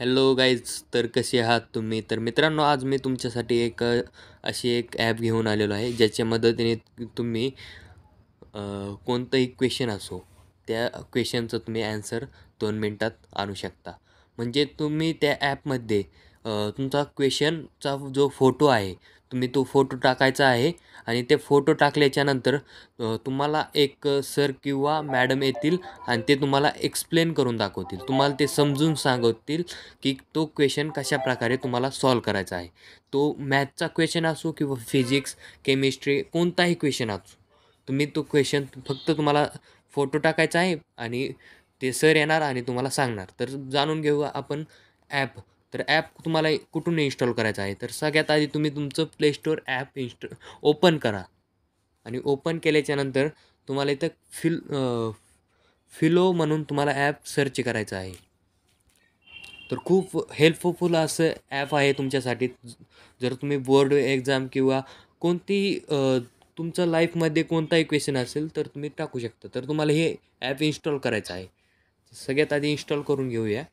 hello guys तर कसे आहात तुम्ही तर मित्रांनो आज मी तुमच्यासाठी एक अशी एक ॲप घेऊन आलेलो आहे ज्याच्या मदतीने तुम्ही कोणतंही क्वेश्चन असो त्या क्वेश्चनचं तुम्ही ॲन्सर दोन मिनटात आणू शकता म्हणजे तुम्ही त्या ॲपमध्ये तुमचा क्वेश्चनचा जो फोटो आहे तुम्ही तो फोटो टाकायचा आहे आणि ते फोटो टाकल्याच्यानंतर तुम्हाला एक सर किंवा मॅडम येतील आणि ते तुम्हाला एक्सप्लेन करून दाखवतील तुम्हाला ते समजून सांगतील की तो क्वेश्चन कशाप्रकारे तुम्हाला सॉल्व करायचा आहे तो मॅथचा क्वेश्चन असो किंवा फिजिक्स केमिस्ट्री कोणताही क्वेश्चन असो तुम्ही तो क्वेश्चन फक्त तुम्हाला फोटो टाकायचा आहे आणि ते सर येणार आणि तुम्हाला सांगणार तर जाणून घेऊ आपण ॲप तर ॲप तुम्हाला कुठून इन्स्टॉल करायचं आहे तर सगळ्यात आधी तुम्ही तुमचं प्लेस्टोर ॲप इन्स्ट ओपन करा आणि ओपन केल्याच्यानंतर तुम्हाला इथं फिल फिलो म्हणून तुम्हाला ॲप सर्च करायचं आहे तर खूप हेल्पफुल असं ॲप आहे तुमच्यासाठी जर तुम्ही बोर्ड एक्झाम किंवा कोणती तुमचं लाईफमध्ये कोणताही इक्वेशन असेल तर तुम्ही टाकू शकता तर तुम्हाला हे ॲप इन्स्टॉल करायचं आहे सगळ्यात आधी इन्स्टॉल करून घेऊया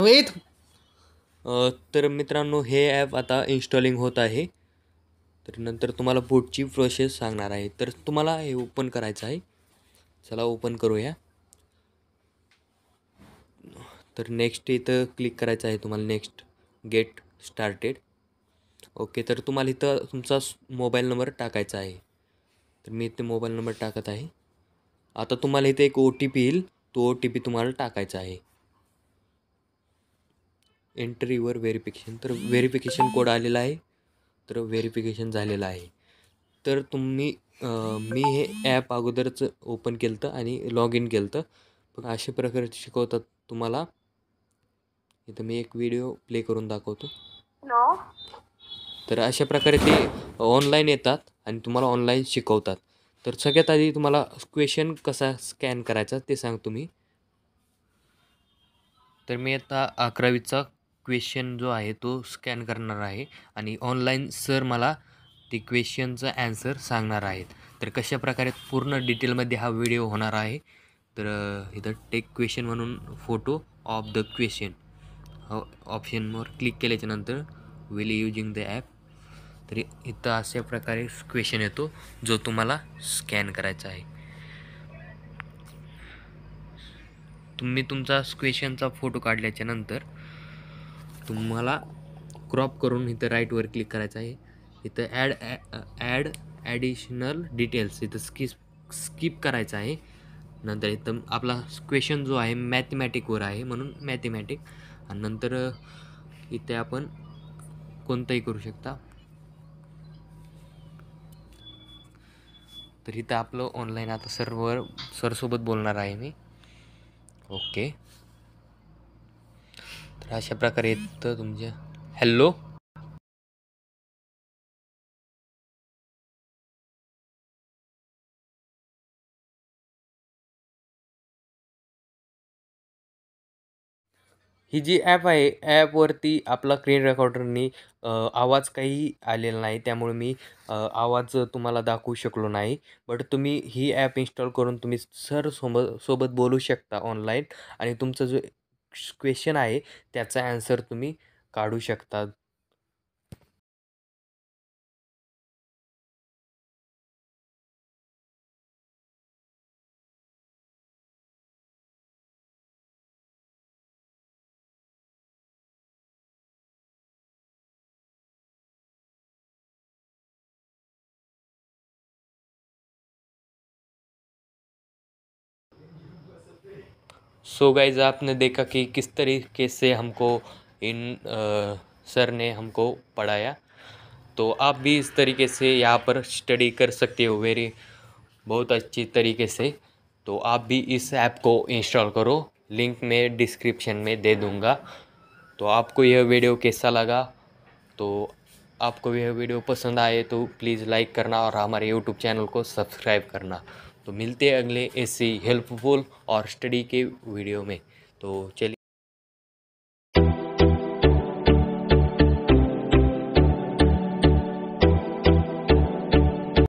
तर मित्रांनो हे ॲप आता इन्स्टॉलिंग होत आहे तर नंतर तुम्हाला पुढची प्रोसेस सांगणार आहे तर तुम्हाला हे ओपन करायचं आहे चला ओपन करूया तर नेक्स्ट इथं क्लिक करायचं आहे तुम्हाला नेक्स्ट गेट स्टार्टेड ओके तर तुम्हाला इथं तुमचा मोबाईल नंबर टाकायचा आहे तर मी इथे मोबाईल नंबर टाकत आहे आता तुम्हाला इथे एक ओ टी पी येईल तो ओ टी पी तुम्हाला टाकायचा आहे एंट्रीवर व्हेरिफिकेशन तर व्हेरिफिकेशन कोड आलेला आहे तर व्हेरिफिकेशन झालेलं आहे तर तुम्ही मी हे ॲप अगोदरच ओपन केलं तर आणि लॉग इन केलं होतं पण अशा प्रकारे शिकवतात तुम्हाला इथं मी एक व्हिडिओ प्ले करून दाखवतो तर अशा प्रकारे ते ऑनलाईन येतात आणि तुम्हाला ऑनलाईन शिकवतात तर सगळ्यात आधी तुम्हाला क्वेश्चन कसा स्कॅन करायचा ते सांग तुम्ही तर मी आता अकरावीचा क्वेश्चन जो आहे तो स्कॅन करणार आहे आणि ऑनलाईन सर मला ते क्वेश्चनचा ॲन्सर सांगणार आहेत तर कशा प्रकारे पूर्ण डिटेलमध्ये हा व्हिडिओ होणार आहे तर इथं टेक क्वेश्चन म्हणून फोटो ऑफ द क्वेश्चन ऑप्शनवर क्लिक केल्याच्यानंतर विल यूजिंग द ॲप तरी इथं अशा प्रकारे क्वेश्चन येतो जो तुम्हाला स्कॅन करायचा आहे तुम्ही तुमचा क्वेश्चनचा फोटो काढल्याच्यानंतर तुम्हाला क्रॉप करून इथं राईटवर क्लिक करायचं आहे इथं ॲड ॲड ॲडिशनल डिटेल्स इथं स्किप स्किप करायचं आहे नंतर इथं आपला क्वेश्चन जो आहे मॅथमॅटिकवर आहे म्हणून मॅथमॅटिक आणि नंतर इथे आपण कोणतंही करू शकता तर इथं आपलं ऑनलाईन आता सरवर सरसोबत बोलणार आहे मी ओके तर अशा प्रकारे येतं तुमच्या हॅलो ही जी ॲप आहे ॲपवरती आपला स्क्रीन रेकॉर्डरनी आवाज काही आलेला नाही त्यामुळे मी आवाज तुम्हाला दाखवू शकलो नाही बट तुम्ही ही ॲप इन्स्टॉल करून तुम्ही सर सोबत सोबत बोलू शकता ऑनलाईन आणि तुमचं जो क्वेश्चन आहे त्याचा ॲन्सर तुम्ही काढू शकता सो गाइज आपने देखा कि किस तरीके से हमको इन आ, सर ने हमको पढ़ाया तो आप भी इस तरीके से यहाँ पर स्टडी कर सकते हो वेरी बहुत अच्छी तरीके से तो आप भी इस ऐप को इंस्टॉल करो लिंक मैं डिस्क्रिप्शन में दे दूँगा तो आपको यह वीडियो कैसा लगा तो आपको यह वीडियो पसंद आए तो प्लीज़ लाइक करना और हमारे यूट्यूब चैनल को सब्सक्राइब करना तो मिलते हैं अगले ऐसे हेल्पफुल और स्टडी के वीडियो में तो चलिए